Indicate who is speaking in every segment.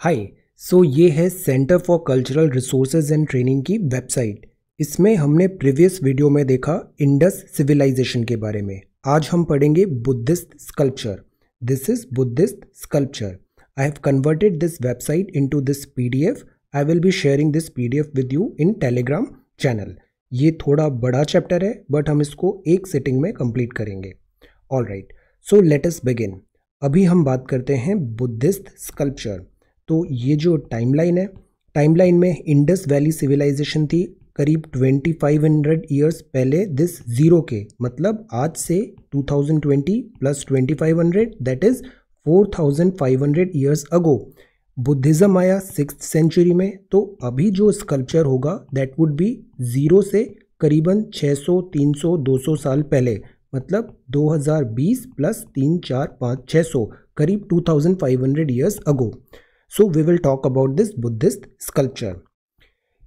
Speaker 1: हाय so ये है centre for cultural resources and training की वेबसाइट इसमें हमने प्रीवियस वीडियो में देखा इंडस सिविलाइजेशन के बारे में आज हम पढ़ेंगे Buddhist sculpture this is Buddhist sculpture I have converted this website into this PDF I will be sharing this F with you in Telegram channel ये थोड़ा बड़ा चैप्टर है बट हम इसको एक सेटिंग में कंप्लीट करेंगे all right so let us begin अभी हम बात करते हैं बुद्धिस्ट स्कल्पचर तो ये जो टाइमलाइन है टाइमलाइन में इंडस वैली सिविलाइजेशन थी करीब 2500 ईयर्स पहले दिस ज़ीरो के मतलब आज से 2020 plus 2500 that is 4500 years ago Buddhism आया सिक्स सेंचुरी में तो अभी जो स्कल्पचर होगा दैट वुड बी ज़ीरो से करीबन 600, 300, 200 साल पहले मतलब 2020 प्लस तीन चार पाँच छः सौ करीब 2500 years ago so we will talk about this Buddhist sculpture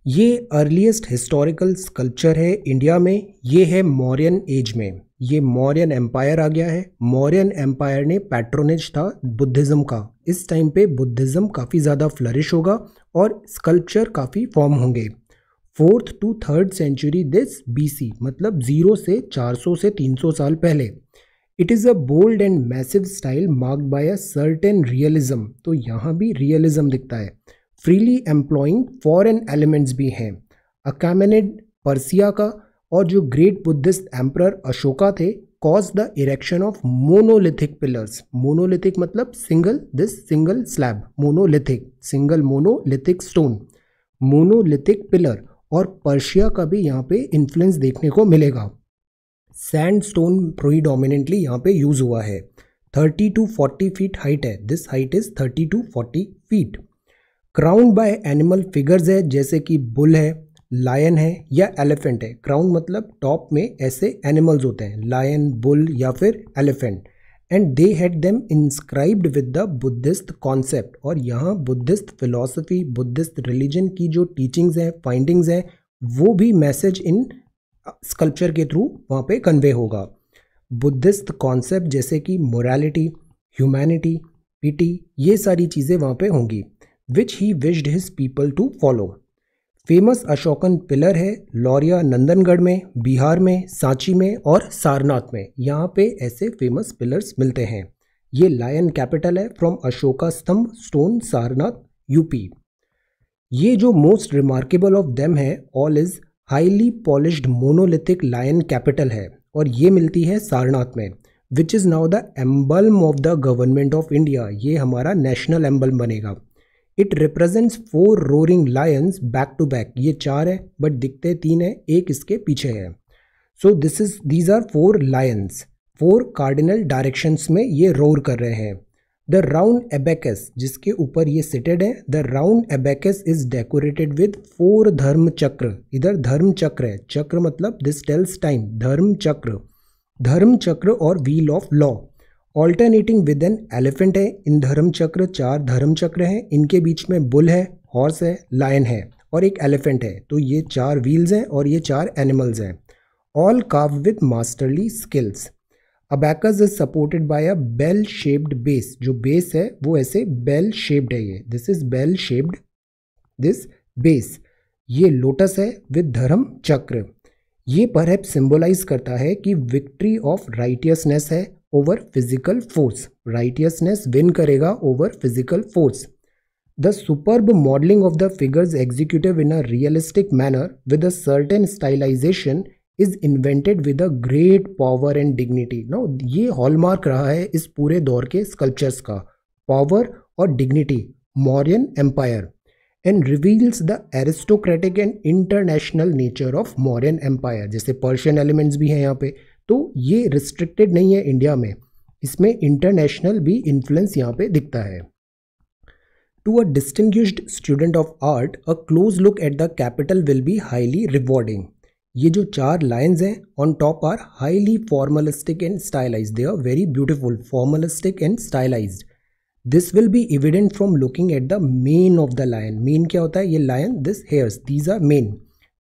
Speaker 1: ये अर्लीस्ट हिस्टोरिकल स्कल्पचर है इंडिया में ये है मौर्यन एज में ये मौर्यन एम्पायर आ गया है मौर्यन एम्पायर ने पैट्रोनेज था बुद्धिज़्म का इस टाइम पे बुद्धिज़्म काफ़ी ज़्यादा फ्लरिश होगा और स्कल्पचर काफ़ी फॉर्म होंगे fourth to third century this BC मतलब ज़ीरो से 400 से 300 साल पहले it is a bold and massive style mark by a certain realism तो यहाँ भी रियलिज्म दिखता है फ्रीली एम्प्लॉइंग फॉरन एलिमेंट्स भी हैं अकामेनेड पर्सिया का और जो ग्रेट बुद्धिस्ट एम्प्रर अशोका थे caused the erection of monolithic pillars monolithic मतलब single this single slab monolithic single monolithic stone monolithic pillar और पर्शिया का भी यहाँ पे इन्फ्लुएंस देखने को मिलेगा सैंड स्टोन प्रोईडोमिनेंटली यहाँ पे यूज़ हुआ है 30 टू 40 फीट हाइट है this height is 30 to 40 feet crown by animal figures है जैसे कि बुल है लायन है या एलिफेंट है क्राउन मतलब टॉप में ऐसे एनिमल्स होते हैं लायन बुल या फिर elephant and they had them inscribed with the Buddhist concept और यहाँ बुद्धिस्ट फिलोसफी बुद्धिस्ट रिलीजन की जो टीचिंग्स हैं फाइंडिंग्स हैं वो भी मैसेज इन स्कल्पचर के थ्रू वहाँ पे कन्वे होगा बुद्धिस्ट कॉन्सेप्ट जैसे कि मोरालिटी ह्यूमैनिटी पिटी ये सारी चीज़ें वहाँ पे होंगी which he wished his people to follow famous Ashokan pillar है लौरिया नंदनगढ़ में बिहार में सांची में और सारनाथ में यहाँ पे ऐसे फेमस पिलर्स मिलते हैं ये लायन कैपिटल है फ्रॉम अशोका स्तंभ स्टोन सारनाथ यूपी ये जो मोस्ट रिमार्केबल ऑफ देम है all is highly polished monolithic lion capital है और ये मिलती है सारनाथ में which is now the emblem of the government of India ये हमारा नेशनल एम्बल बनेगा it represents four roaring lions back to back ये चार है बट दिखते तीन है एक इसके पीछे है so this is these are four lions four cardinal directions में ये रोर कर रहे हैं द राउंड एबेकस जिसके ऊपर ये सिटेड है the round abacus is decorated with four dharma chakra इधर धर्म चक्र है चक्र मतलब दिस टेल्स टाइम धर्म चक्र धर्म चक्र और wheel of law alternating with an elephant है इन धर्म चक्र चार धर्म चक्र हैं इनके बीच में बुल है हॉर्स है लायन है और एक एलिफेंट है तो ये चार व्हील्स हैं और ये चार एनिमल्स हैं ऑल काव with masterly skills abacus is supported by a bell shaped base जो बेस है वो ऐसे बेल शेप्ड है ये this is bell shaped this base ये लोटस है विद धर्म चक्र ये पर सिंबलाइज करता है कि विक्ट्री ऑफ राइटियसनेस है over physical force righteousness win करेगा over physical force the superb modelling of the figures executive in a realistic manner with a certain stylization is invented with a great power and dignity no ये hallmark रहा है इस पूरे दौर के sculptures का power और dignity Mauryan empire and reveals the aristocratic and international nature of Mauryan empire जैसे पर्शियन एलिमेंट्स भी हैं यहाँ पे तो ये रिस्ट्रिक्टेड नहीं है इंडिया में इसमें इंटरनेशनल भी इन्फ्लुएंस यहाँ पे दिखता है to a distinguished student of art a close look at the capital will be highly rewarding ये जो चार लाइन्स हैं on top are highly formalistic and stylise they are very beautiful formalistic and stylised this will be evident from looking at the mane of the lion mane क्या होता है ये lion this hairs these are mane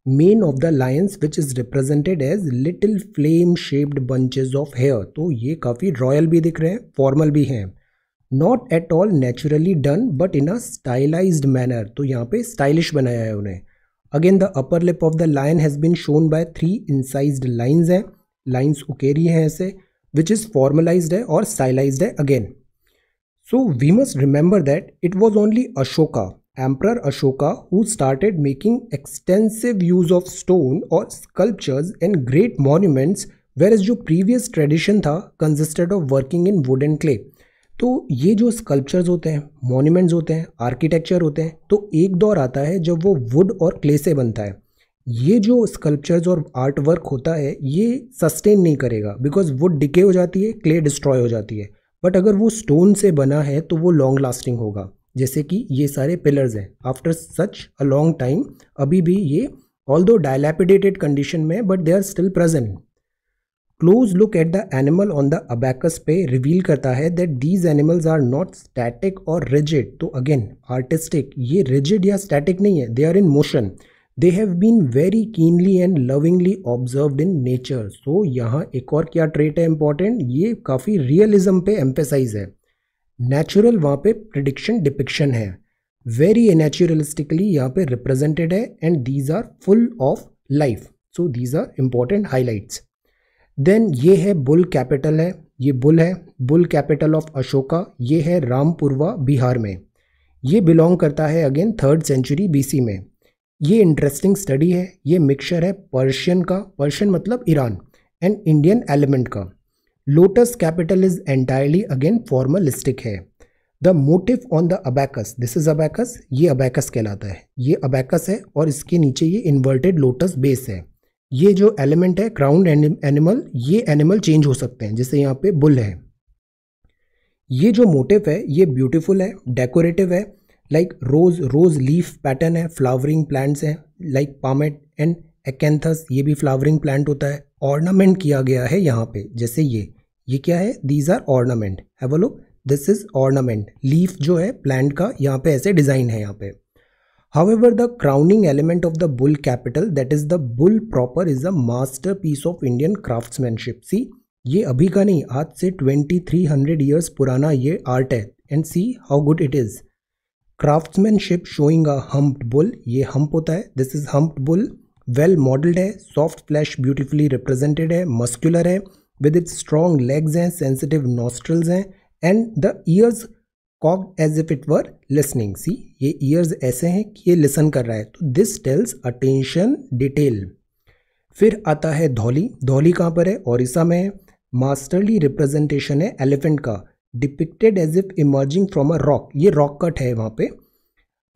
Speaker 1: mane of the lions which is represented as little flame shaped bunches of hair तो ये काफ़ी royal भी दिख रहे हैं फॉर्मल भी हैं not at all naturally done but in a stylised manner तो यहाँ पे स्टाइलिश बनाया है उन्हें Again, the upper lip of the lion has been shown by three incised lines lines उकेरी हैं ऐसे which is formalized है और stylized है again. So we must remember that it was only Ashoka, Emperor Ashoka who started making extensive use of stone or sculptures and great monuments whereas जो previous tradition था consisted of working in wood and clay. तो ये जो sculptures होते हैं monuments होते हैं architecture होते हैं तो एक दौर आता है जब वो वुड और क्ले से बनता है ये जो स्कल्पचर्स और आर्ट वर्क होता है ये सस्टेन नहीं करेगा बिकॉज वुड डिके हो जाती है क्ले डिस्ट्रॉय हो जाती है बट अगर वो स्टोन से बना है तो वो लॉन्ग लास्टिंग होगा जैसे कि ये सारे पिलर्स हैं after such a long time अभी भी ये ऑल दो डायलैपिडेटेड कंडीशन में but they are still present close look at the animal on the abacus पे रिवील करता है that these animals are not static और रिजिड तो अगेन आर्टिस्टिक ये रिजिड या स्टैटिक नहीं है they are in motion they have been very keenly and lovingly observe in nature so यहाँ एक और क्या ट्रेट है इंपॉर्टेंट ये काफ़ी रियलिज्म पे एम्पेसाइज है नेचुरल वहाँ पे प्रिडिक्शन डिपिक्शन है वेरी नेचुरलिस्टिकली यहाँ पे रिप्रेजेंटेड है and these are full of life so these are important highlights then ये है बुल कैपिटल है ये बुल है बुल कैपिटल ऑफ अशोका ये है रामपुरवा बिहार में ये बिलोंग करता है अगेन थर्ड सेंचुरी बी में ये इंटरेस्टिंग स्टडी है ये मिक्सचर है पर्शियन का पर्शियन मतलब ईरान एंड इंडियन एलिमेंट का lotus capital is entirely again formalistic है the motif on the abacus this is abacus ये अबैकस कहलाता है ये अबैकस है और इसके नीचे ये इन्वर्टेड लोटस बेस है ये जो एलिमेंट है क्राउंड एनिमल ये एनिमल चेंज हो सकते हैं जैसे यहाँ पे बुल है ये जो मोटिव है ये ब्यूटीफुल है डेकोरेटिव है like rose rose leaf pattern है फ्लावरिंग प्लांट्स हैं लाइक पामेट एंड एकेंथस ये भी फ्लावरिंग प्लांट होता है ऑर्नामेंट किया गया है यहाँ पे जैसे ये ये क्या है दीज आर ऑर्नामेंट है a look this is ornament leaf जो है प्लांट का यहाँ पे ऐसे डिज़ाइन है यहाँ पे However, the crowning element of the bull capital, that is the bull proper, is a masterpiece of Indian craftsmanship. See, ये अभी का नहीं आज से 2300 years पुराना ये आर्ट है and see how good it is craftsmanship showing a humped bull ये हम्प होता है this is humped bull well modelled है सॉफ्ट फ्लैश ब्यूटीफुली रिप्रेजेंटेड है मस्कुलर है विद इट्स स्ट्रॉन्ग लेग्स हैं सेंसिटिव नॉस्ट्रल्स हैं and the ears cocked as if it were listening see ये ears ऐसे हैं कि ये लिसन कर रहा है तो दिस टेल्स अटेंशन डिटेल फिर आता है धौली धौली कहाँ पर है ओरिसा में है मास्टरली रिप्रेजेंटेशन है एलिफेंट का depicted as if emerging from a rock ये रॉक कट है वहाँ पे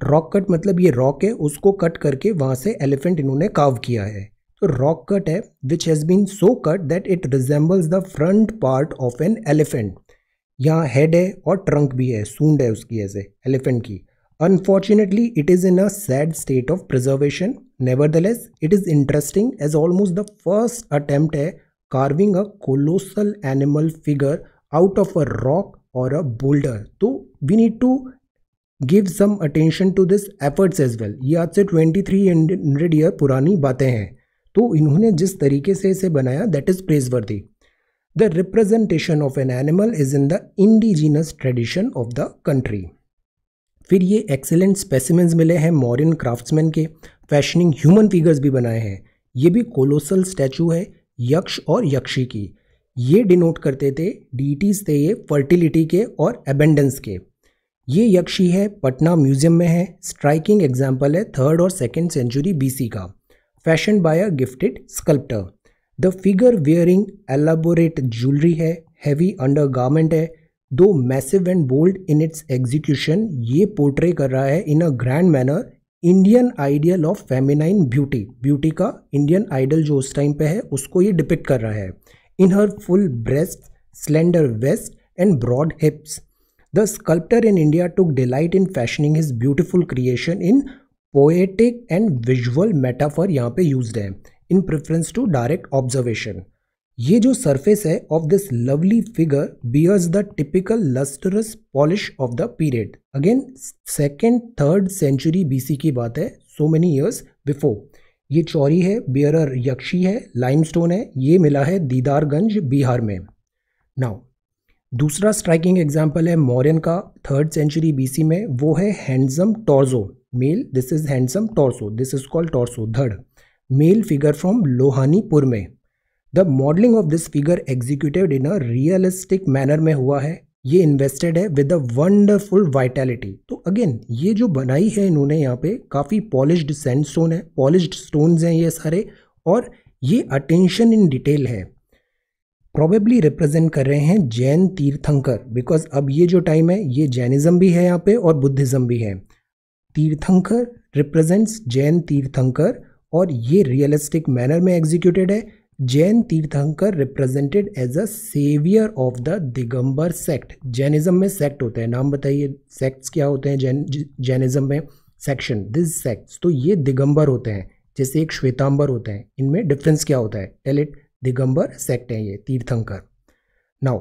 Speaker 1: रॉक कट मतलब ये रॉक है उसको कट करके वहाँ से एलिफेंट इन्होंने काव किया है तो रॉक कट है which has been so cut that it resembles the front part of an elephant यहाँ हेड है और ट्रंक भी है सूंड है उसकी ऐसे एलिफेंट की unfortunately it is in a sad state of preservation nevertheless it is interesting as almost the first attempt है carving a colossal animal figure out of a rock और a boulder तो we need to give some attention to this efforts as well ये आज से twenty three hundred year पुरानी बातें हैं तो इन्होंने जिस तरीके से इसे बनाया that is praiseworthy The representation of an animal is in the indigenous tradition of the country. फिर ये एक्सेलेंट स्पेसिमेंस मिले हैं मॉरिन क्राफ्ट्समैन के फैशनिंग ह्यूमन फिगर्स भी बनाए हैं ये भी कोलोसल स्टैचू है यक्ष और यक्षी की ये डिनोट करते थे डीटीज थे ये फर्टिलिटी के और एबेंडेंस के ये यक्षी है पटना म्यूजियम में है स्ट्राइकिंग एग्जाम्पल है थर्ड और सेकेंड सेंचुरी बीसी का fashion by a gifted sculptor the figure wearing elaborate jewellery है हैवी अंडर गारमेंट है though massive and bold in its execution ये पोर्ट्रे कर रहा है in a grand manner Indian ideal of feminine beauty beauty का Indian ideal जो उस time पे है उसको ये डिपिक्ट कर रहा है in her full breast slender waist and broad hips the sculptor in India took delight in fashioning his beautiful creation in poetic and visual metaphor यहाँ पे यूज है in preference to direct observation ये जो surface है of this lovely figure bears the typical lustrous polish of the period again second third century B की बात है so many years before ये चौरी है बियरर यक्षी है लाइमस्टोन है ये मिला है दीदारगंज बिहार में नाउ दूसरा स्ट्राइकिंग एग्जाम्पल है मौर्यन का थर्ड सेंचुरी बी में वो है handsome torso male this is handsome torso this is called torso धड़ male figure from लोहानीपुर में the modelling of this figure executive in a realistic manner में हुआ है ये इन्वेस्टेड है विद अ वंडरफुल वाइटैलिटी तो अगेन ये जो बनाई है इन्होंने यहाँ पे काफ़ी पॉलिश्ड सैंडस्टोन है पॉलिश स्टोन्स हैं ये सारे और ये अटेंशन इन डिटेल है प्रॉबेबली रिप्रेजेंट कर रहे हैं जैन तीर्थंकर बिकॉज अब ये जो टाइम है ये जैनिज़्म भी है यहाँ पे और बुद्धिज़्म भी है तीर्थंकर रिप्रेजेंट्स जैन तीर्थंकर और ये रियलिस्टिक मैनर में एग्जीक्यूटेड है Jain Tirthankar represented as a saviour of the Digambar sect Jainism में सेक्ट होते हैं नाम बताइए सेक्ट्स क्या होते हैं जैन जैनिज्म में सेक्शन दिस सेक्ट्स तो ये दिगंबर होते हैं जैसे एक श्वेतांबर होते हैं इनमें डिफरेंस क्या होता है टेलिट दिगंबर सेक्ट हैं ये तीर्थंकर नाउ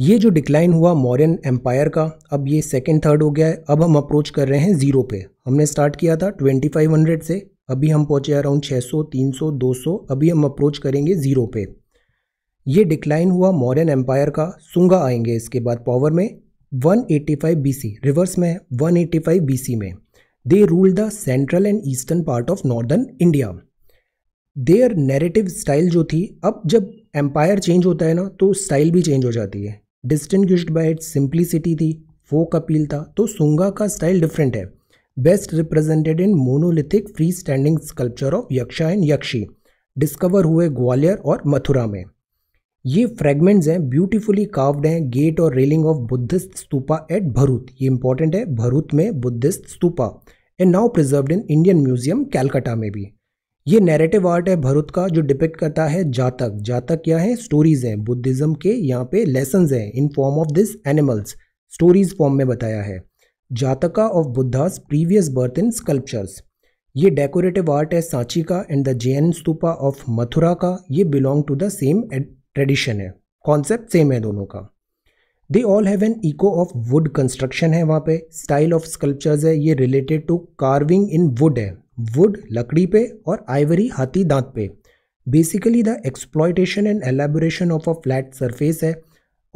Speaker 1: ये जो डिक्लाइन हुआ मॉरियन एम्पायर का अब ये सेकेंड थर्ड हो गया है अब हम अप्रोच कर रहे हैं ज़ीरो पे हमने स्टार्ट किया था 2500 से अभी हम पहुंचे अराउंड 600, 300, 200 अभी हम अप्रोच करेंगे ज़ीरो पे ये डिक्लाइन हुआ मॉरियन एम्पायर का सुंगा आएंगे इसके बाद पावर में 185 सी रिवर्स में बी सी में they rule the central and eastern part of northern India their narrative style जो थी अब जब एम्पायर चेंज होता है ना तो स्टाइल भी चेंज हो जाती है डिस्टिंग बाय इट्स सिंप्लिसिटी थी फोक अपील था तो सुंगा का स्टाइल डिफरेंट है best represented in monolithic free standing sculpture of yaksha and yakshi discover हुए ग्वालियर और मथुरा में ये फ्रेगमेंट्स हैं ब्यूटीफुली काव्ड हैं गेट और railing of Buddhist stupa at Bharhut ये इंपॉर्टेंट है भरूत में Buddhist stupa and now preserve in Indian museum Calcutta में भी ये नैरेटिव आर्ट है भरत का जो डिपेक्ट करता है जातक जातक क्या है स्टोरीज हैं बुद्धिज्म के यहाँ पे लेसन हैं in form of this animals stories form में बताया है Jataka of Buddha's previous birth in sculptures ये डेकोरेटिव आर्ट है सांची का and the Jain stupa of Mathura का ये belong to the same tradition है कॉन्सेप्ट सेम है दोनों का they all have an echo of wood construction है वहाँ पे स्टाइल ऑफ स्कल्पचर्स है ये related to carving in wood है वुड लकड़ी पे और आइवरी हाथी दांत पे basically the exploitation and elaboration of a flat surface है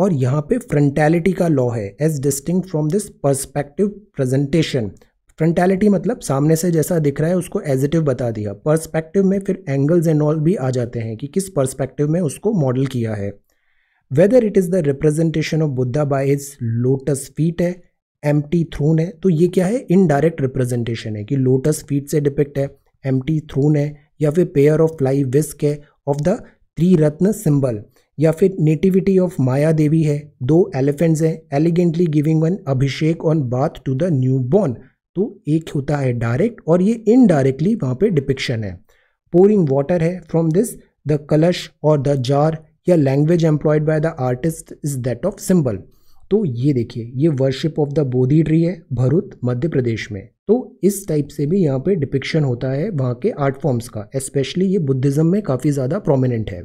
Speaker 1: और यहाँ पे फ्रंटैलिटी का लॉ है as distinct from this perspective presentation frontality मतलब सामने से जैसा दिख रहा है उसको एजिटिव बता दिया पर्सपेक्टिव में फिर एंगल्स एंड ऑल भी आ जाते हैं कि किस पर्सपेक्टिव में उसको मॉडल किया है whether it is the representation of Buddha by his lotus feet है एम थ्रोन है तो ये क्या है इनडायरेक्ट रिप्रेजेंटेशन है कि लोटस फीट से डिपिक्ट है एम थ्रोन है या फिर पेयर ऑफ फ्लाई विस्क है ऑफ द त्रिरत्न सिंबल या फिर नेटिविटी ऑफ माया देवी है दो एलिफेंट्स हैं elegantly giving one abhishek on bath to the new born तो एक होता है डायरेक्ट और ये इनडायरेक्टली वहाँ पे डिपिक्शन है पोरिंग वाटर है फ्रॉम दिस द कलश और द जार या language employed by the artist is that of symbol तो ये देखिए ये worship of the Bodhi tree है भरूत मध्य प्रदेश में तो इस टाइप से भी यहाँ पे डिपिक्शन होता है वहाँ के आर्ट फॉर्म्स का स्पेशली ये बुद्धिज्म में काफ़ी ज़्यादा प्रोमिनेंट है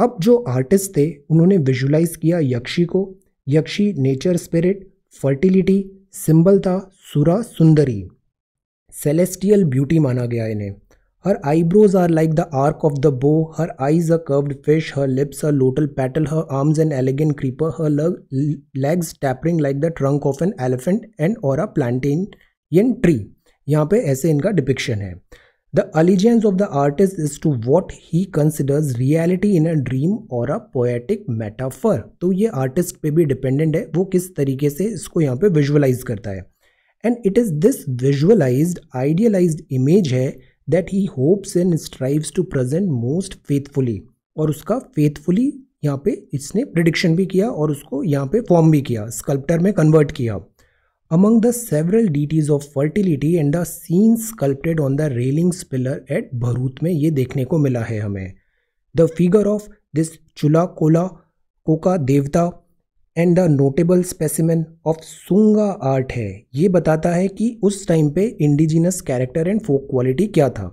Speaker 1: अब जो आर्टिस्ट थे उन्होंने विजुलाइज किया यक्षी को yakshi nature spirit fertility symbol था सुरा सुंदरी सेलेस्टियल ब्यूटी माना गया इन्हें her eyebrows are like the arch of the bow her eyes a curved fish her lips a lotus petal her arms and elegant creeper her leg legs tapering like the trunk of an elephant and और a plantain in tree यहाँ पे ऐसे इनका depiction है the allegiance of the artist is to what he considers reality in a dream और a poetic metaphor तो ये artist पे भी डिपेंडेंट है वो किस तरीके से इसको यहाँ पे विजुअलाइज करता है and it is this visualised idealise image है that he hopes and strives to present most faithfully और उसका फेथफुली यहाँ पे इसने प्रिडिक्शन भी किया और उसको यहाँ पे फॉर्म भी किया स्कल्प्टर में कन्वर्ट किया among the several deities of fertility and the scene sculpted on the railings pillar at Bharhut में ये देखने को मिला है हमें the figure of this Chula Kola Koka Devata and a notable specimen of Sunga art है ये बताता है कि उस टाइम पे indigenous character and folk quality क्या था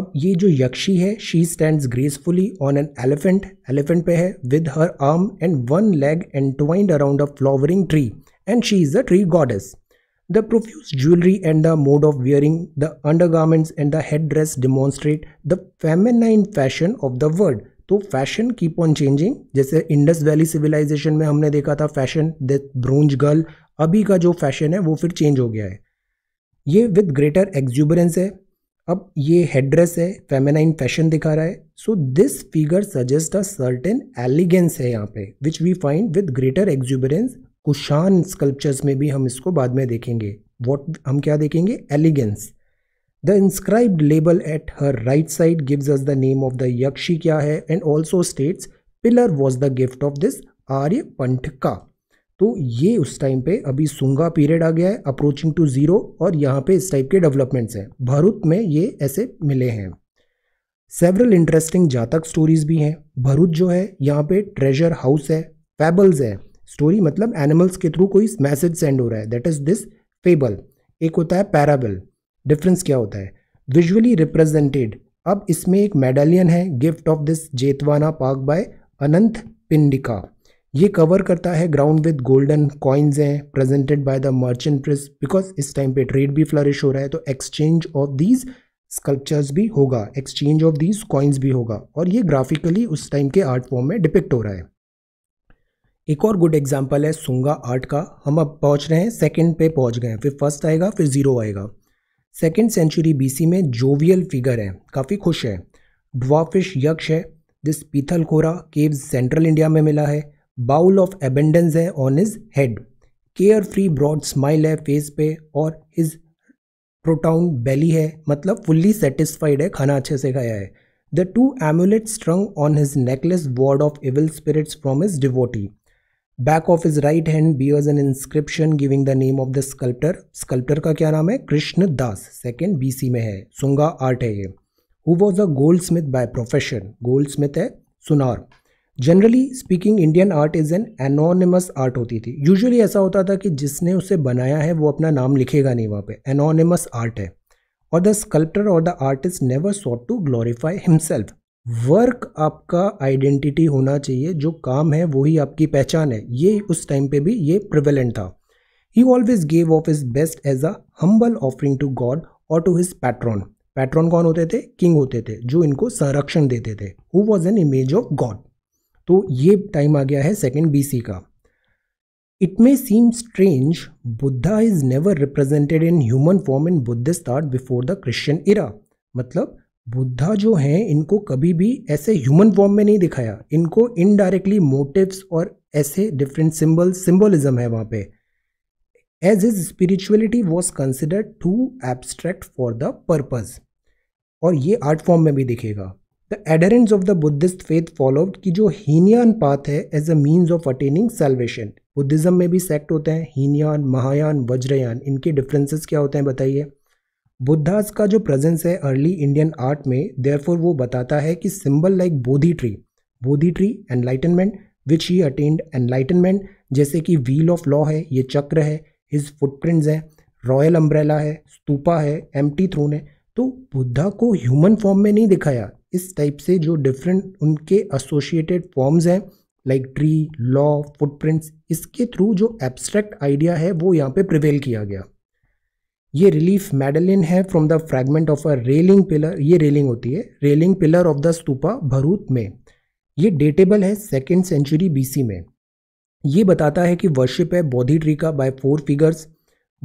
Speaker 1: अब ये जो यक्षी है she stand gracefully on an elephant elephant पे है with her arm and one leg entwined around a flowering tree and she is a tree goddess the profuse jewellery and the mode of wearing the under garments and the head dress demonstrate the feminine fashion of the world तो fashion keep on changing जैसे Indus valley civilisation में हमने देखा था fashion that girl अभी का जो fashion है वो फिर चेंज हो गया है ये विद ग्रेटर एग्जूबरेंस है अब ये हेडड्रेस है फेमेनाइन फैशन दिखा रहा है so this figure suggest a certain elegance है यहाँ पे which we find with greater exuberance Kushan sculptures में भी हम इसको बाद में देखेंगे वॉट हम क्या देखेंगे elegance the inscribed label at her right side gives us the name of the yakshi क्या है and also states pillar was the gift of this Arya Panth का तो ये उस टाइम पे अभी सुंगा पीरियड आ गया है अप्रोचिंग टू जीरो और यहाँ पे इस टाइप के डेवलपमेंट्स हैं भरूत में ये ऐसे मिले हैं सेवरल इंटरेस्टिंग जातक स्टोरीज भी हैं भरूत जो है यहाँ पे ट्रेजर हाउस है फेबल्स है स्टोरी मतलब एनिमल्स के थ्रू कोई मैसेज सेंड हो रहा है दैट इज दिस फेबल एक होता है पैराबल डिफरेंस क्या होता है विजुअली रिप्रेजेंटेड अब इसमें एक मेडालियन है gift of this Jetavana park by Anant Pindika ये कवर करता है ग्राउंड विद गोल्डन कॉइन्स हैं presented by the merchant prince because इस टाइम पे ट्रेड भी फ्लरिश हो रहा है तो एक्सचेंज ऑफ दीज स्कल्पचर्स भी होगा एक्सचेंज ऑफ दीज कॉइन्स भी होगा और ये ग्राफिकली उस टाइम के आर्ट फॉर्म में डिपिक्ट हो रहा है एक और गुड एग्जाम्पल है सुंगा आर्ट का हम अब पहुँच रहे हैं सेकेंड पे पहुँच गए हैं फिर फर्स्ट आएगा फिर जीरो आएगा सेकेंड सेंचुरी बी में जोवियल फिगर है काफ़ी खुश है ड्वाफिश यक्ष है this Pitalkhora cave central India में मिला है बाउल ऑफ एबेंडेंस है on his head care free broad smile है फेस पे और हिज प्रोटाउन बेली है मतलब फुल्ली सेटिस्फाइड है खाना अच्छे से खाया है the two amulet strung on his necklace ward off evil spirits from his devotee back of is right hand bears an inscription giving the name of the sculptor sculptor का क्या नाम है कृष्ण दास सेकेंड सी में है सुंगा आर्ट है ये who was a gold smith by profession gold smith है सुनार generally speaking Indian art is an anonymous art होती थी यूजअली ऐसा होता था कि जिसने उसे बनाया है वो अपना नाम लिखेगा नहीं वहाँ पे एनोनिमस आर्ट है और द स्कल्प्टर और the artist never sought to glorify himself work आपका आइडेंटिटी होना चाहिए जो काम है वही आपकी पहचान है ये उस टाइम पे भी ये प्रिवेलेंट था he always gave of is best as a humble offering to God और टू हिज पैट्रॉन पैट्रॉन कौन होते थे किंग होते थे जो इनको संरक्षण देते थे who was an image of God तो ये टाइम आ गया है सेकेंड बी का it may seem strange Buddha is never represented in human form in Buddhist art before the Christian era मतलब बुद्धा जो हैं इनको कभी भी ऐसे ह्यूमन फॉर्म में नहीं दिखाया इनको इनडायरेक्टली मोटिव्स और ऐसे डिफरेंट सिंबल सिंबलिज्म है वहाँ पे as is spirituality was considered too abstract for the purpose और ये आर्ट फॉर्म में भी दिखेगा the adherence of the Buddhist faith followed कि जो हीनयान पाथ है as a means of attaining salvation Buddhism में भी सेक्ट होते हैं हीनयान महायान वज्रयान इनके डिफरेंसेस क्या होते हैं बताइए बुद्धास का जो प्रेजेंस है अर्ली इंडियन आर्ट में देयरफॉर वो बताता है कि symbol like Bodhi tree Bodhi tree enlightenment which he attend enlightenment जैसे कि व्हील ऑफ लॉ है ये चक्र है हिज फुटप्रिंट्स हैं रॉयल अम्ब्रेला है स्तूपा है एम थ्रोन है तो बुद्धा को ह्यूमन फॉर्म में नहीं दिखाया इस टाइप से जो डिफरेंट उनके एसोसिएटेड फॉर्म्स हैं लाइक ट्री लॉ फुटप्रिंट्स इसके थ्रू जो एब्स्ट्रैक्ट आइडिया है वो यहाँ पे प्रिवेल किया गया ये रिलीफ मेडलिन है from the fragment of a railing pillar ये रेलिंग होती है railing pillar of the stupa Bharhut में ये डेटेबल है सेकेंड सेंचुरी बीसी में ये बताता है कि वर्शिप है बोधि ट्री का by four figures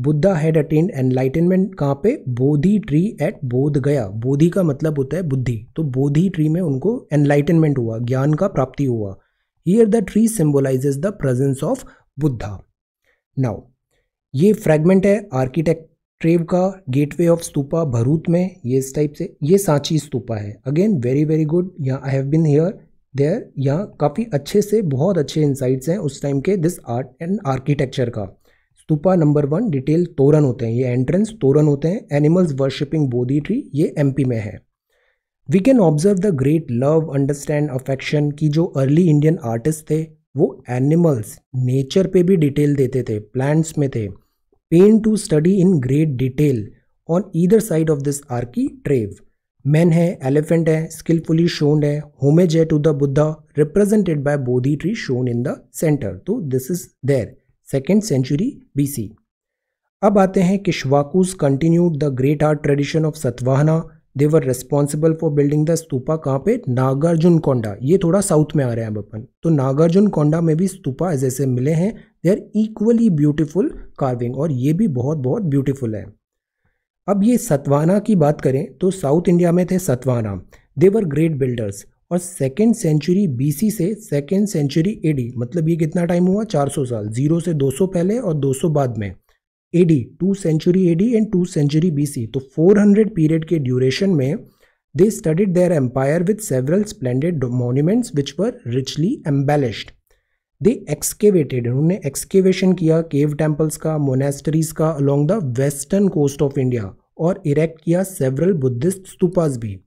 Speaker 1: Buddha had attend enlightenment कहाँ पे बोधि ट्री एट बोध गया बोधि का मतलब होता है बुद्धि तो बोधि ट्री में उनको एनलाइटनमेंट हुआ ज्ञान का प्राप्ति हुआ here the tree symbolises the presence of Buddha now ये फ्रैगमेंट है आर्किटेक्ट ट्रेव का गेटवे ऑफ स्तूपा भरूत में ये इस टाइप से ये सांची स्तूपा है अगेन वेरी वेरी गुड यहाँ I have been here there यहाँ काफ़ी अच्छे से बहुत अच्छे इंसाइट्स हैं उस टाइम के दिस आर्ट एंड आर्किटेक्चर का स्तूपा नंबर वन डिटेल तोरण होते हैं ये एंट्रेंस तोरण होते हैं एनिमल्स वर्शिपिंग बोधी ट्री ये पी में है we can observe the great love understand affection की जो अर्ली इंडियन आर्टिस्ट थे वो एनिमल्स नेचर पे भी डिटेल देते थे प्लांट्स में थे pain to study in great detail on either side of this architrave. Man है एलिफेंट है स्किलफुली शोन है होमेज है to the Buddha represented by Bodhi tree shown in the centre तो this is there second century B C अब आते हैं Ikshvakus continued the great art tradition of Satavahana they were responsible for building the stupa कहाँ पे नागार्जुन कोंडा ये थोड़ा साउथ में आ रहे हैं अब अपन तो नागार्जुन कोंडा में भी स्तूपा ऐसे ऐसे मिले हैं they are equally beautiful carving और ये भी बहुत बहुत ब्यूटिफुल है अब ये सतवाना की बात करें तो साउथ इंडिया में थे Satavahana they were great builders और सेकेंड सेंचुरी बी से सेकेंड सेंचुरी डी मतलब ये कितना टाइम हुआ 400 साल जीरो से 200 पहले और 200 बाद में AD two century AD and two century BC तो 400 पीरियड के ड्यूरेशन में they studied their empire with several splendid monuments which were richly embellished they excavated उन्होंने एक्सकेवेशन किया केव टेम्पल्स का मोनेस्टरीज का along the western coast of India और erect किया several Buddhist stupas भी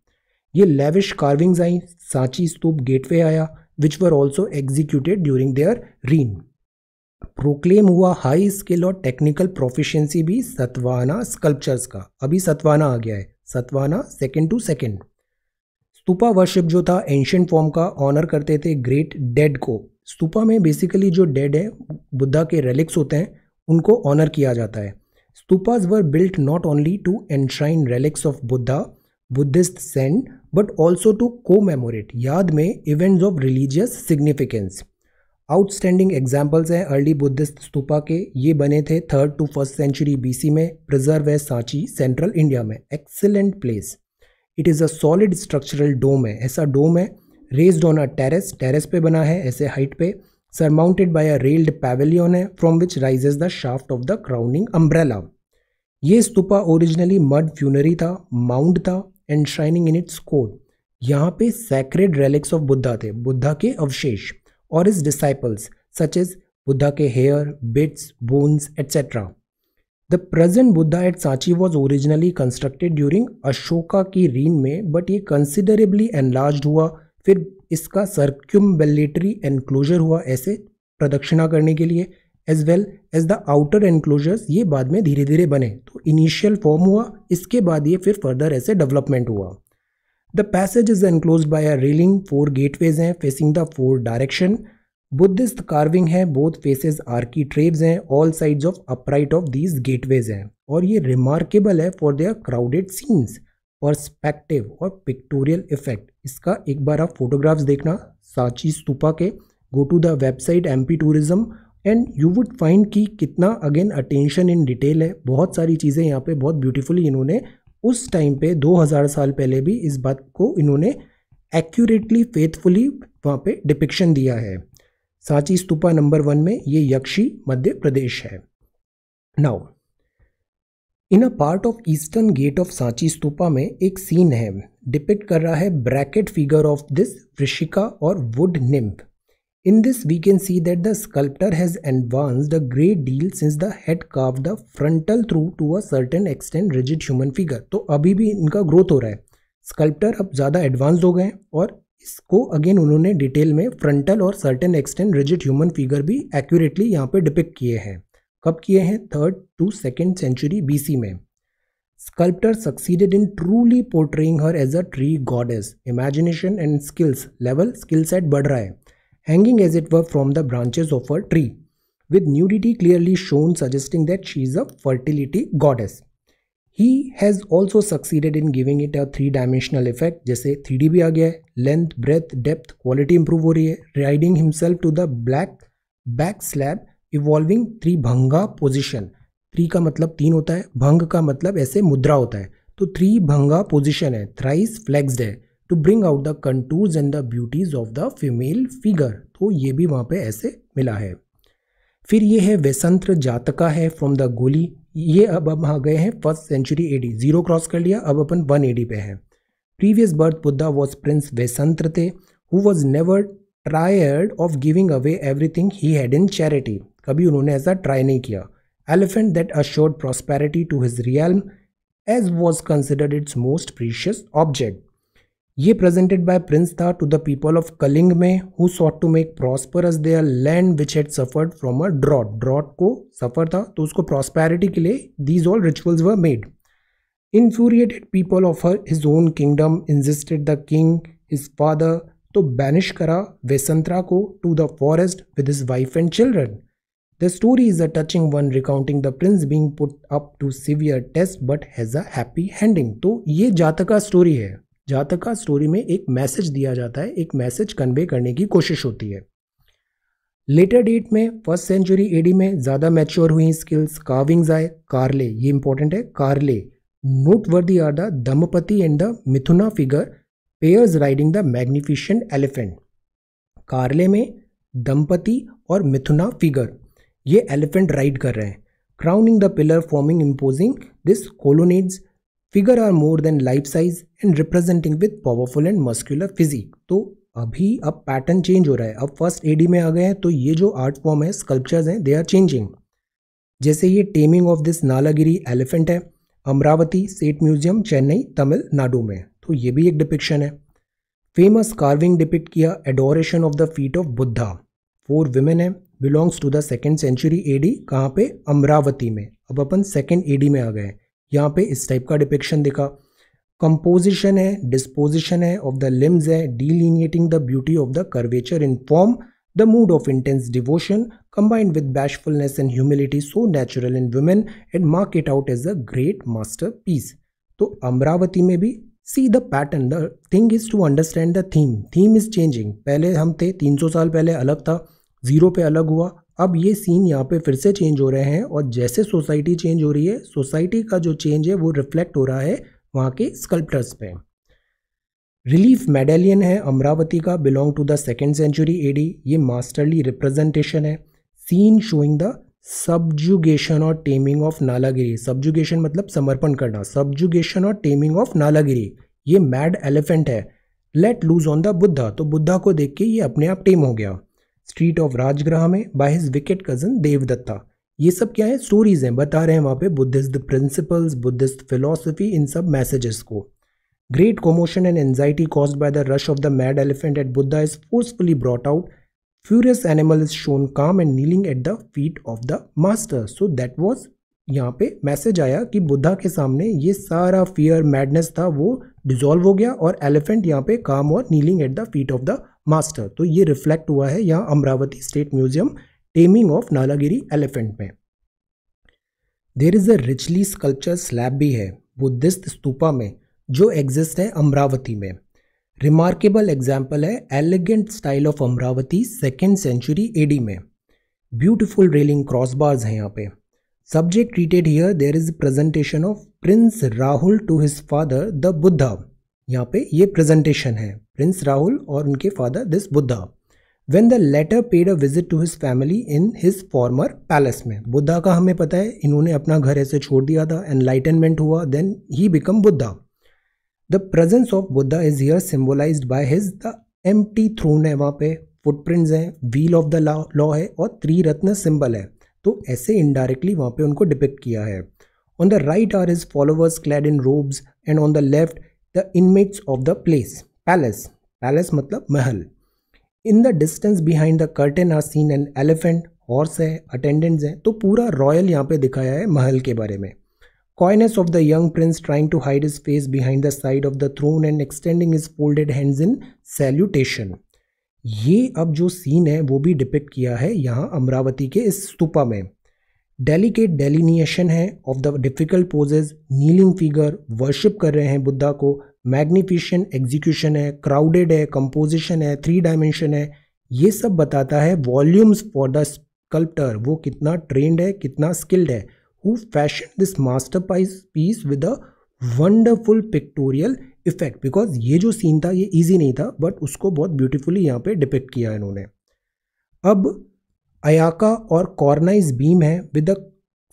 Speaker 1: ये lavish carvings I Sanchi stupa gateway आया which were also executed during their reign proclaim हुआ हाई स्किल और टेक्निकल प्रोफिशिएंसी भी सतवाना स्कल्पचर्स का अभी सतवाना आ गया है Satavahana second to second stupa worship जो था एंशियंट फॉर्म का ऑनर करते थे ग्रेट डेड को स्तूपा में बेसिकली जो डेड है बुद्धा के रेलिक्स होते हैं उनको ऑनर किया जाता है stupas were built not only to enshrine relics of Buddha Buddhist saint but also to commemorate याद में events of religious significance outstanding examples हैं अर्ली बुद्धिस्ट स्तूपा के ये बने थे third to first century BC में प्रिजर्व है सांची सेंट्रल इंडिया में excellent place it is a solid structural dome है ऐसा डोम है raised on a terrace terrace पे बना है ऐसे हाइट पे surmounted by a railed pavilion है from which rises the shaft of the crowning umbrella ये स्तूपा ओरिजिनली मड फ्यूनरी था माउंट था and shining in its core यहाँ पे सैक्रेड रेलिक्स ऑफ बुद्धा थे बुद्धा के अवशेष और his disciples such as Buddha के hair bits bones etcetera the present Buddha at Sanchi was originally constructed during Ashoka की रीन में बट ये कंसिडरेबली एनलार्ज हुआ फिर इसका सर्क्यूम बेलेटरी एनक्लोजर हुआ ऐसे प्रदक्षिणा करने के लिए as well as the outer enclosures ये बाद में धीरे धीरे बने तो इनिशियल फॉर्म हुआ इसके बाद ये फिर फर्दर ऐसे डेवलपमेंट हुआ the passage is enclose by a railing, four gateways हैं facing the four direction Buddhist carving है बोथ फेसेस आर्किट्रेव्स हैं all sides of upright of these gateways हैं और ये रिमार्केबल है for their crowded scenes perspective और pictorial effect इसका एक बार आप फोटोग्राफ्स देखना साची स्तूपा के go to the website M P tourism and you would find कि कितना अगेन अटेंशन इन डिटेल है बहुत सारी चीज़ें यहाँ पे बहुत ब्यूटीफुली इन्होंने उस टाइम पे 2000 साल पहले भी इस बात को इन्होंने एक्यूरेटली फेथफुली वहाँ पे डिपिक्शन दिया है सांची स्तूपा नंबर वन में ये यक्षी मध्य प्रदेश है now in a part of eastern gate of Sanchi stupa में एक सीन है डिपिक्ट कर रहा है ब्रैकेट फिगर ऑफ दिस ऋषिका और wood nymph In this we can see that the sculptor has advanced a great deal since the head carved the frontal through to a certain extent rigid human figure. तो अभी भी इनका growth हो रहा है sculptor अब ज़्यादा advance हो गए हैं और इसको अगेन उन्होंने डिटेल में फ्रंटल और certain extent rigid human figure भी एक्यूरेटली यहाँ पे डिपिक्ट किए हैं कब किए हैं third to second century B में sculptor succeeded in truly portraying her as a tree goddess imagination and skills level skill set बढ़ रहा है hanging as it were from the branches of a tree, with nudity clearly shown suggesting that she is a fertility goddess. He has also succeeded in giving it a three dimensional effect jaise 3d bhi aa gaya length breadth depth quality improve ho rahi hai riding himself to the black back slab evolving slab evolving three bhanga position three का मतलब तीन होता है भंग का मतलब ऐसे मुद्रा होता है तो थ्री भंगा पोजिशन है thrice to bring out the contours and the beauties of the female figure तो ये भी वहाँ पे ऐसे मिला है फिर ये है वैसंत्र जातका है फ्रॉम द गोली ये अब हम आ गए हैं first century AD zero cross कर लिया अब अपन वन एडी पे हैं previous birth Buddha was prince Vessantara थे who was never tired of giving away everything he had in charity कभी उन्होंने ऐसा ट्राई नहीं किया elephant that assured prosperity to his realm as was considered its most precious object ये presented by prince था to the people of Kalinga में who sought to make prosperous their land which had suffered from a drought drought को suffer था तो उसको prosperity के लिए these all rituals were made infuriated people of her his own kingdom insisted the king his father तो banish करा वेसंतरा को to the forest with his wife and children the story is a touching one recounting the prince being put up to severe test but has a happy ending तो ये का story है का story में एक message दिया जाता है एक मैसेज कन्वे करने की कोशिश होती है लेटर डेट में फर्स्ट सेंचुरी एडी में ज़्यादा मैच्योर हुई स्किल्स कार्विंग्स आए कार्ले ये इंपॉर्टेंट है Karle note worthy are the dampati and the mithuna figure pairs riding the magnificent elephant Karle में दंपति और मिथुना फिगर ये एलिफेंट राइड कर रहे हैं crowning the pillar forming imposing this colonnades figure are more than life size and representing with powerful and muscular physique तो अभी अब पैटर्न चेंज हो रहा है अब फर्स्ट एडी में आ गए हैं तो ये जो आर्ट फॉर्म है स्कल्पचर्स हैं दे आर चेंजिंग जैसे ये taming of this Nalagiri elephant है अमरावती सेट म्यूजियम चेन्नई तमिलनाडु में तो ये भी एक डिपिक्शन है फेमस कार्विंग डिपिक्ट किया adoration of the feet of Buddha four women है belongs to the second century AD कहाँ पे अमरावती में अब अपन सेकेंड एडी में आ गए हैं यहाँ पे इस टाइप का डिपिक्शन दिखा कंपोजिशन है डिस्पोजिशन है ऑफ द लिम्स है delineating the beauty of the curvature in form the mood of intense devotion with bashfulness and humility so natural in women and and mark out out as great masterpiece तो अमरावती में भी see the pattern the thing is to understand the theme theme is changing पहले हम थे 300 साल पहले अलग था जीरो पे अलग हुआ अब ये सीन यहाँ पे फिर से चेंज हो रहे हैं और जैसे सोसाइटी चेंज हो रही है सोसाइटी का जो चेंज है वो रिफ्लेक्ट हो रहा है वहाँ के स्कल्प्टर्स पे रिलीफ मेडेलियन है अमरावती का belong to the second century AD ये मास्टरली रिप्रेजेंटेशन है सीन शोइंग द सब्जुगेशन और टेमिंग ऑफ नालागिरी सब्जुगेशन मतलब समर्पण करना सब्जुगेशन और टेमिंग ऑफ नालागिरी ये मैड एलिफेंट है let loose on the Buddha तो बुद्धा को देख के ये अपने आप टेम हो गया स्ट्रीट ऑफ राजग्रह में by his wicked cousin Devadatta ये सब क्या है स्टोरीज हैं बता रहे हैं वहाँ पे बुद्धिस्ट प्रिंसिपल्स बुद्धिस्ट फिलोसफी इन सब मैसेजेस को great commotion and anxiety caused by the rush of the mad elephant at Buddha is forcefully brought out furious animal is shown calm and kneeling at the feet of the master so that was यहाँ पे message आया कि बुद्धा के सामने ये सारा fear madness था वो डिजॉल्व हो गया और एलिफेंट यहाँ पे काम और kneeling at the feet of the master तो ये रिफ्लेक्ट हुआ है यहाँ Amaravati state museum taming of Nalagiri elephant में there is a richly sculpture slab भी है बुद्धिस्ट स्तूपा में जो एग्जिस्ट है अमरावती में रिमार्केबल एग्जाम्पल है elegant style of Amaravati second century D में ब्यूटिफुल रेलिंग क्रॉस बार्स हैं यहाँ पे subject treated here there is presentation of prince Rahul to his father the Buddha यहाँ पे ये प्रेजेंटेशन है प्रिंस राहुल और उनके father this Buddha when the latter paid a visit to his family in his former palace में बुद्धा का हमें पता है इन्होंने अपना घर ऐसे छोड़ दिया था एनलाइटनमेंट हुआ then he become Buddha the presence of Buddha is here symbolize by his the empty throne है वहाँ पे फुटप्रिंट्स हैं व्हील ऑफ द लॉ है और त्रिरत्न सिंबल है तो ऐसे इनडायरेक्टली वहाँ पे उनको डिपिक्ट किया है on the right are his followers clad in robes and on the left the inmates of the place palace palace मतलब महल in the distance behind the curtain are seen an elephant horse है attendants हैं तो पूरा royal यहाँ पे दिखाया है महल के बारे में coyness of the young prince trying to hide his face behind the side of the throne and extending his folded hands in salutation ये अब जो सीन है वो भी डिपिक्ट किया है यहाँ अमरावती के इस स्तूपा में डेलीकेट डेलिनिएशन है of the difficult poses kneeling figure worship कर रहे हैं बुद्धा को मैग्निफिशन एग्जीक्यूशन है क्राउडेड है कंपोजिशन है थ्री डायमेंशन है ये सब बताता है वॉल्यूम्स फॉर द स्कल्प्टर वो कितना ट्रेंड है कितना स्किल्ड है who fashion this masterpiece with a wonderful pictorial effect because ये जो सीन था ये ईजी नहीं था बट उसको बहुत ब्यूटिफुली यहाँ पे डिपेक्ट किया इन्होंने अब अयाका और कॉर्नाइज बीम है with a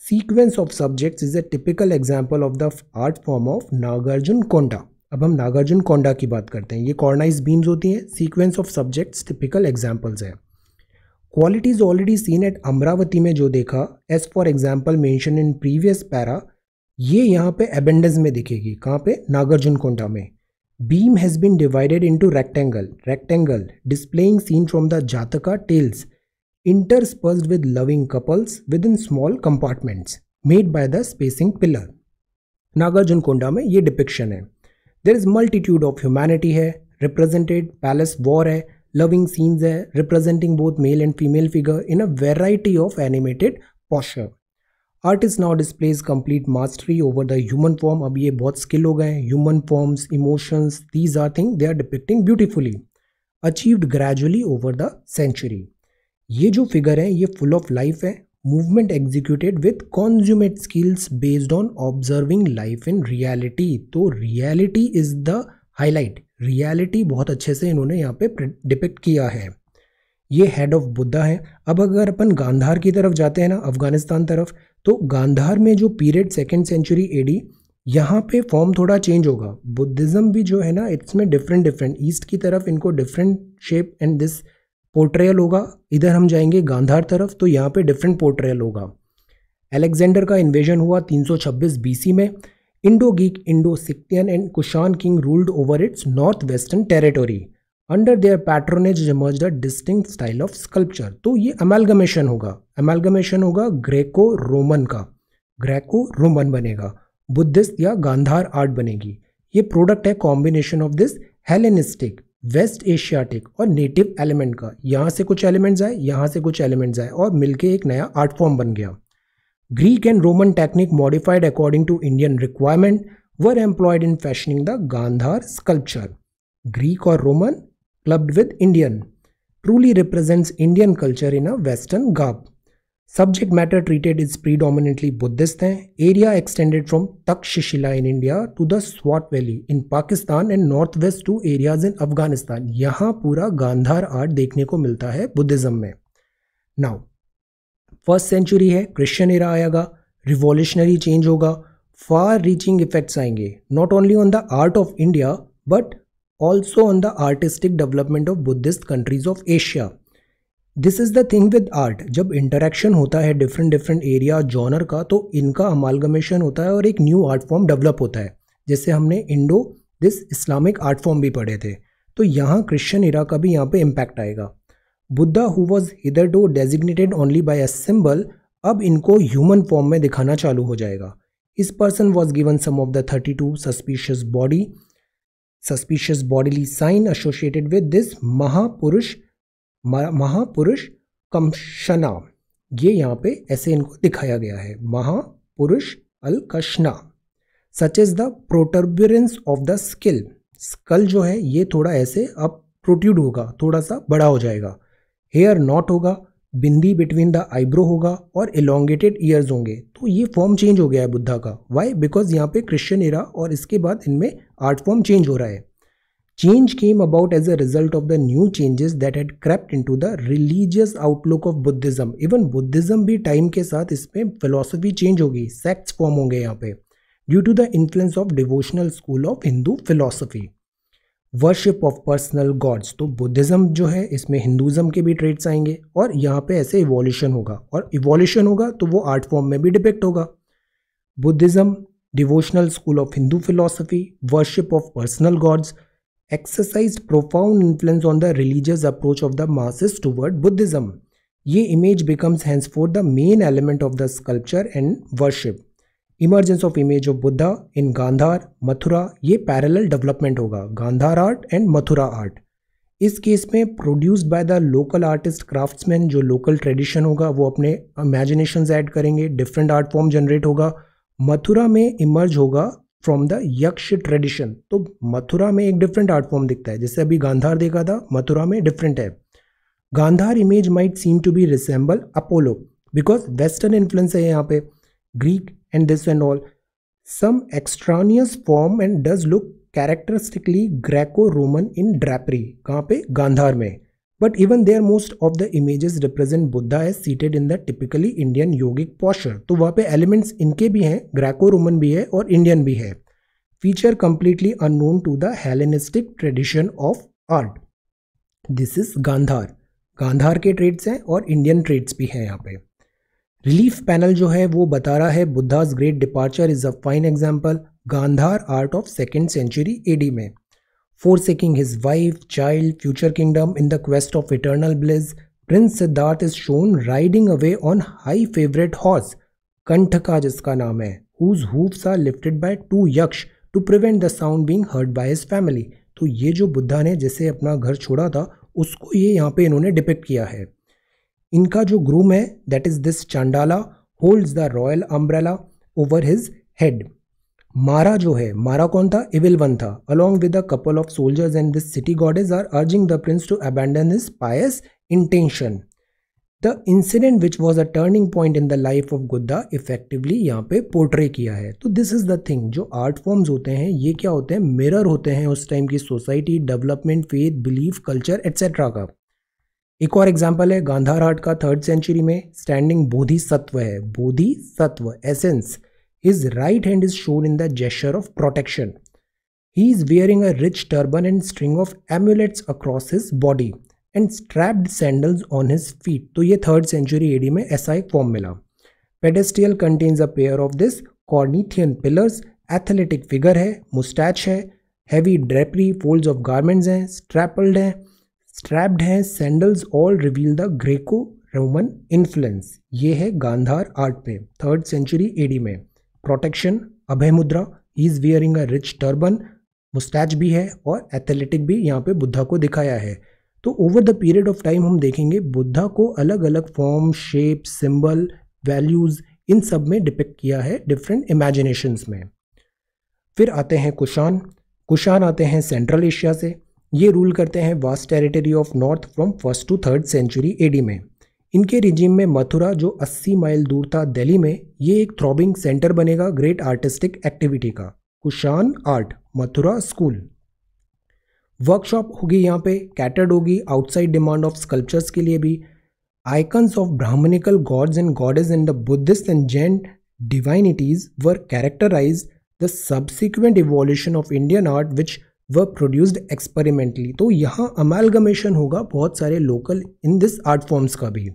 Speaker 1: sequence of subjects is a typical example of the art form of Nagarjunakonda अब हम नागार्जुन कोंडा की बात करते हैं ये कॉर्नाइज बीम्स होती हैं sequence of subjects typical examples हैं qualities already seen at Amaravati में जो देखा as for example mention in previous para ये यहाँ पे एबेंडेंस में दिखेगी कहाँ पे नागार्जुन कोंडा में beam has been divided into rectangle rectangle displaying scene from the jataka tales with loving couples within small compartments made by the spacing pillar Nagarjunakonda में ये डिपिक्शन है there is multitude of humanity है represented palace war है loving scenes है representing both male and female figure in a variety of animated posture artist now displays complete mastery over the human form अब ये बहुत skill हो गए हैं human forms emotions these are thing they are depicting beautifully achieved gradually over the century ये जो figure है ये फुल ऑफ लाइफ है movement executed with consummate skills based on observing life in reality तो reality is the highlight reality बहुत अच्छे से इन्होंने यहाँ पे डिपेक्ट किया है ये हेड ऑफ बुद्धा है अब अगर अपन गांधार की तरफ जाते हैं ना अफगानिस्तान तरफ तो गांधार में जो पीरियड सेकेंड सेंचुरी एडी यहाँ पे फॉर्म थोड़ा चेंज होगा बुद्धिज़्म भी जो है ना इट्स में डिफरेंट डिफरेंट ईस्ट की तरफ इनको different shape and this portrayal होगा इधर हम जाएंगे गांधार तरफ तो यहाँ पे डिफरेंट पोर्ट्रेयल होगा एलेक्जेंडर का इन्वेजन हुआ 326 बीसी में इंडो गीक Indo Scythian and Kushan king ruled over its north western territory under their patronage emerge the distinct style of sculpture तो ये अमेलगमेशन होगा अमेलगमेशन होगा ग्रेको रोमन का ग्रेको रोमन बनेगा बुद्धिस्ट या गांधार आर्ट बनेगी ये प्रोडक्ट है combination of this Hellenistic west Asiatic और नेटिव एलिमेंट का यहाँ से कुछ एलिमेंट्स आए यहाँ से कुछ एलिमेंट्स आए और मिलके एक नया आर्ट फॉर्म बन गया Greek and Roman technique modified according to Indian requirement were employed in fashioning the Gandhara sculpture Greek और Roman clubbed with Indian truly represents Indian culture in a western garb subject matter treated is predominantly Buddhist हैं area extended from Takshashila in India to the Swat valley in Pakistan and north west to areas in Afghanistan यहाँ पूरा Gandhara art देखने को मिलता है Buddhism में now first century है Christian era आएगा रिवोल्यूशनरी चेंज होगा फार रीचिंग इफेक्ट्स आएंगे not only on the art of India but also on the artistic development of Buddhist countries of Asia this is the thing with art जब interaction होता है different different area genre का तो इनका amalgamation होता है और एक न्यू आर्ट फॉर्म डेवलप होता है जैसे हमने Indo this Islamic art form भी पढ़े थे तो यहाँ क्रिश्चियन इरा का भी यहाँ पे इम्पैक्ट आएगा Buddha who was hitherto designated only by a symbol अब इनको ह्यूमन फॉर्म में दिखाना चालू हो जाएगा इस person was given some of the thirty two suspicious body suspicious bodily sign associated with this महापुरुष महापुरुष कमशना ये यहाँ पे ऐसे इनको दिखाया गया है महापुरुष अलकशना such is the protuberance of the skill skull जो है ये थोड़ा ऐसे अब प्रोट्यूड होगा थोड़ा सा बड़ा हो जाएगा हेयर नॉट होगा बिंदी बिटवीन द आईब्रो होगा और इलोंगेटेड ईयर्स होंगे तो ये फॉर्म चेंज हो गया है बुद्धा का वाई बिकॉज यहाँ पे क्रिश्चियन इरा और इसके बाद इनमें आर्ट फॉर्म चेंज हो रहा है Change came about as a result of the new changes that had crept into the religious outlook of Buddhism. Even Buddhism भी टाइम के साथ इसमें फिलोसफी चेंज होगी सेक्ट्स फॉर्म होंगे यहाँ पे due to the influence of devotional school of Hindu philosophy worship of personal gods तो Buddhism जो है इसमें हिंदुज़म के भी ट्रेड्स आएंगे और यहाँ पे ऐसे इवोल्यूशन होगा और इवोल्यूशन होगा तो वो आर्ट फॉर्म में भी डिपेक्ट होगा Buddhism devotional school of Hindu philosophy worship of personal gods exercise profound influence on the religious approach of the masses toward Buddhism ये image becomes henceforth the main element of the sculpture and worship emergence of image of Buddha in Gandhara Mathura ये parallel development होगा Gandhara art and Mathura art इस case में produced by the local artist craftsman जो local tradition होगा वो अपने imagination add करेंगे different art form generate होगा मथुरा में इमर्ज होगा फ्रॉम द यक्ष ट्रेडिशन तो मथुरा में एक डिफरेंट आर्ट फॉर्म दिखता है जैसे अभी गांधार देखा था मथुरा में डिफरेंट है Gandhara image might seem to be resemble Apollo because western influence है यहाँ पे Greek and this and all some extraneous form and does look characteristically Greco Roman in drapery कहाँ पे गांधार में But even there most of the images represent Buddha as seated in the typically Indian yogic posture. तो वहाँ पे elements इनके भी हैं Graco Roman भी है और इंडियन भी है feature completely unknown to the Hellenistic tradition of art. This is Gandhara Gandhara के ट्रेड्स हैं और इंडियन ट्रेड्स भी हैं यहाँ पे रिलीफ पैनल जो है वो बता रहा है Buddha's great departure is a fine example Gandhara art of second century AD में forsaking his wife, child, future kingdom in the quest of eternal bliss, Prince Siddharth is shown riding away on high favorite horse, Kanthaka जिसका नाम है, whose hooves are lifted by two yaksh to prevent the sound being heard by his family. तो ये जो बुद्धा ने जैसे अपना घर छोड़ा था उसको ये यहाँ पे इन्होंने डिपिक्ट किया है इनका जो ग्रूम है that is this Chandala holds the royal umbrella over his head Mara जो है मारा कौन था इविल वन था along with a couple of soldiers and this city goddess are urging the prince to abandon this pious intention the incident which was a turning point in the life of Buddha effectively यहाँ पे portray किया है तो this is the thing जो art forms होते हैं ये क्या होते हैं मिरर होते हैं उस टाइम की society development faith belief culture etcetera का एक और एग्जाम्पल है गांधार आर्ट का थर्ड सेंचुरी में स्टैंडिंग बोधि सत्व है Bodhisattva essence His right hand is shown in the gesture of protection. He is wearing a rich turban and string of amulets across his body and strapped sandals on his feet तो ये third century AD में ऐसा एक form मिला pedestrian contains a pair of this Corinthian pillars athletic figure है moustache है heavy drapery folds of garments हैं strapped हैं स्ट्रैप्ड हैं sandals all reveal the Greco Roman influence ये है गांधार आर्ट पे थर्ड सेंचुरी एडी में protection abhaya mudra he is wearing a rich turban moustache भी है और एथलेटिक भी यहाँ पे बुद्धा को दिखाया है तो over the period of time हम देखेंगे बुद्धा को अलग अलग फॉर्म शेप सिंबल वैल्यूज़ इन सब में डिपेक्ट किया है डिफरेंट इमेजिनेशंस में फिर आते हैं कुशान कुशान आते हैं सेंट्रल एशिया से ये रूल करते हैं vast territory of north from first to third century AD में इनके रिजीम में मथुरा जो 80 माइल दूर था दिल्ली में ये एक थ्रॉबिंग सेंटर बनेगा ग्रेट आर्टिस्टिक एक्टिविटी का Kushan art Mathura school workshop होगी यहाँ पे कैटर्ड होगी आउटसाइड डिमांड ऑफ स्कल्पचर्स के लिए भी icons of Brahmanical gods and goddess and the Buddhist and Jain divinities were characterise the subsequent evolution of Indian art which were produced experimentally तो यहाँ amalgamation होगा बहुत सारे local in this art forms का भी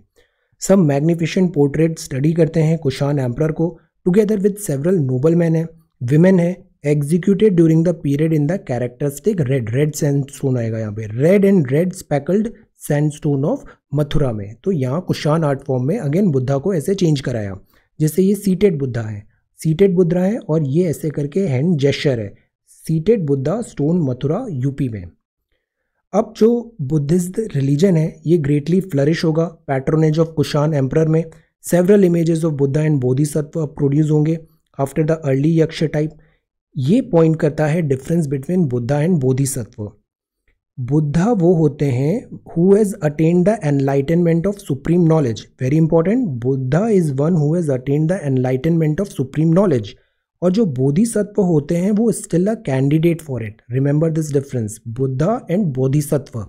Speaker 1: सब मैग्निफिशेंट पोर्ट्रेट स्टडी करते हैं कुशान एम्प्रर को together with several noble man है विमेन है executed during the period in the characteristic red red sandstone आएगा यहाँ पे red and red speckled sandstone of Mathura में तो यहाँ कुशान आर्ट फॉर्म में अगेन बुद्धा को ऐसे चेंज कराया जैसे ये सीटेड बुद्धा है सीटेड बुद्धा है और ये ऐसे करके हैंड जेशर है seated Buddha stone Mathura UP में अब जो बुद्धिस्ट रिलीजन है ये ग्रेटली फ्लरिश होगा पैट्रोनेज ऑफ कुशान एम्प्रर में several images of Buddha and Bodhisattva produce होंगे after the early yaksha type ये पॉइंट करता है difference between Buddha and Bodhisattva Buddha वो होते हैं who has attain the enlightenment of supreme knowledge very important Buddha is one who has attain the enlightenment of supreme knowledge और जो बोधिसत्व होते हैं वो still a candidate for it remember this difference Buddha and Bodhisattva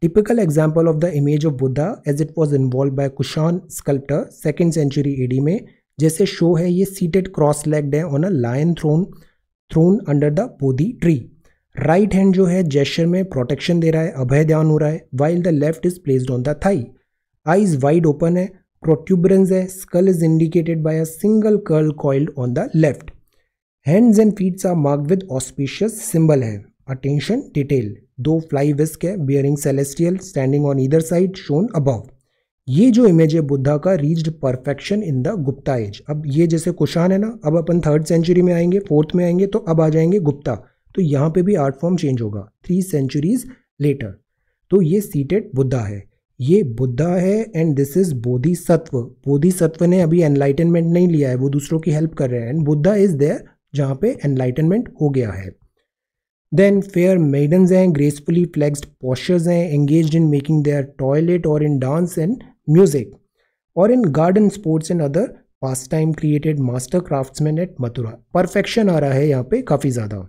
Speaker 1: typical example of the image of Buddha as it was involve by Kushan sculptor second century AD में जैसे show है ये seated cross legged है on a lion throne throne under the Bodhi tree right hand जो है gesture में protection दे रहा है अभय ध्यान हो रहा है while the left is placed on the thigh eyes wide open है प्रोट्यूबरेंस है skull is indicated by a single curl coiled on the left hands and feets are mark with auspicious symbol है attention detail two fly whisk है bearing celestial standing on either side shown above ये जो image है बुद्धा का reached perfection in the Gupta age अब ये जैसे कुशान है ना अब अपन थर्ड सेंचुरी में आएंगे फोर्थ में आएंगे तो अब आ जाएंगे गुप्ता तो यहाँ पे भी आर्ट फॉर्म चेंज होगा थ्री सेंचुरीज लेटर तो ये सीटेड बुद्धा है ये बुद्धा है and this is Bodhisattva Bodhisattva ने अभी एनलाइटनमेंट नहीं लिया है वो दूसरों की हेल्प कर रहे हैं एंड बुद्धा इज देयर जहाँ पे एनलाइटनमेंट हो गया है देन फेयर मेडन्स हैं ग्रेसफुली फ्लैक्सड पॉशर्स हैं engage in making their toilet और इन डांस एंड म्यूजिक और in garden sports and other pastime created master craftsman at Mathura perfection आ रहा है यहाँ पे काफ़ी ज़्यादा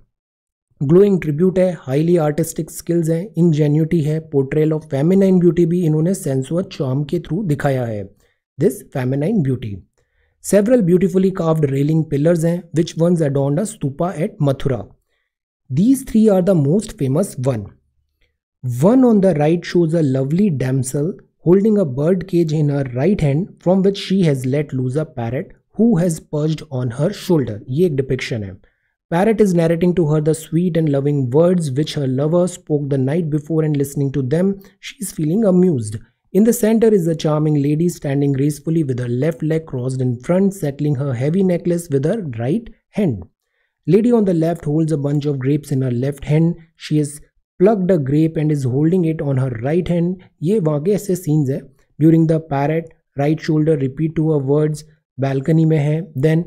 Speaker 1: ग्लोइंग ट्रिब्यूट है हाईली आर्टिस्टिक स्किल्स हैं इनजेन्यूटी है पोर्ट्रेल ऑफ फेमिनाइन ब्यूटी भी इन्होंने सेंसुअ चाम के थ्रू दिखाया है this feminine beauty Several beautifully carved railing pillars hain which once adorned a stupa at Mathura. These three are the most famous one. One on the right shows a lovely damsel holding a bird cage in her right hand from which she has let loose a parrot who has perched on her shoulder. ये एक depiction है Parrot is narrating to her the sweet and loving words which her lover spoke the night before and listening to them, she is feeling amused. In the center is a charming lady standing gracefully with her left leg crossed in front, settling her heavy necklace with her right hand. Lady on the left holds a bunch of grapes in her left hand. She has plucked a grape and is holding it on her right hand. Ye vage ऐसे scenes hai. During the parrot, right shoulder repeat to her words, balcony hai. Then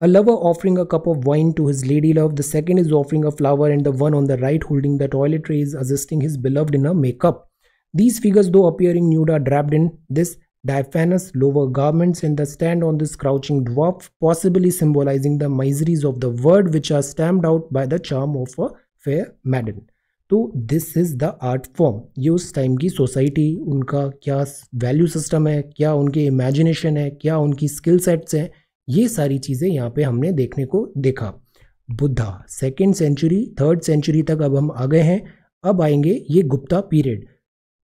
Speaker 1: a lover offering a cup of wine to his lady love, the second is offering a flower, and the one on the right holding the toiletries, is assisting his beloved in her makeup. These figures, though appearing nude, are draped in this diaphanous lower garments and they stand on this crouching dwarf, possibly symbolizing the miseries of the world which are stamped out by the charm of a fair maiden. तो this is the art form ये उस time की society उनका क्या value system है क्या उनके imagination है क्या उनकी स्किल सेट्स हैं ये सारी चीज़ें यहाँ पे हमने देखने को देखा Buddha second century third century तक अब हम आ गए हैं अब आएंगे ये गुप्ता पीरियड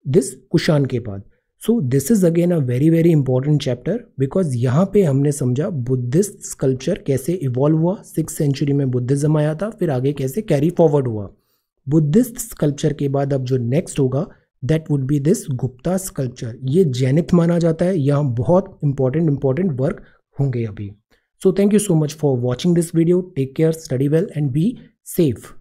Speaker 1: दिस कुशान के बाद so this is again a very very important chapter because यहाँ पे हमने समझा बुद्धिस्ट स्कल्पचर कैसे इवॉल्व हुआ सिक्स सेंचुरी में बुद्धिज्म आया था फिर आगे कैसे कैरी फॉरवर्ड हुआ बुद्धिस्ट स्कल्पचर के बाद अब जो नेक्स्ट होगा that would be this Gupta sculpture ये जैनित माना जाता है यहाँ बहुत इंपॉर्टेंट इंपॉर्टेंट वर्क होंगे अभी so thank you so much for watching this video take care study well and be safe